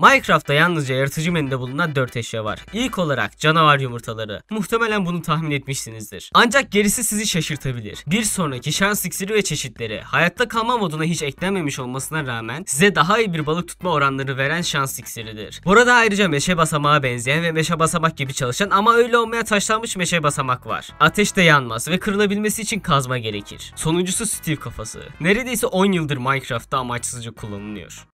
Minecraft'ta yalnızca yaratıcı menüde bulunan 4 eşya var. İlk olarak canavar yumurtaları. Muhtemelen bunu tahmin etmişsinizdir. Ancak gerisi sizi şaşırtabilir. Bir sonraki şans iksiri ve çeşitleri hayatta kalma moduna hiç eklenmemiş olmasına rağmen size daha iyi bir balık tutma oranları veren şans iksiridir. Burada ayrıca meşe basamağa benzeyen ve meşe basamak gibi çalışan ama öyle olmaya taşlanmış meşe basamak var. Ateşte yanmaz ve kırılabilmesi için kazma gerekir. Sonuncusu Steve kafası. Neredeyse 10 yıldır Minecraft'ta amaçsızca kullanılıyor.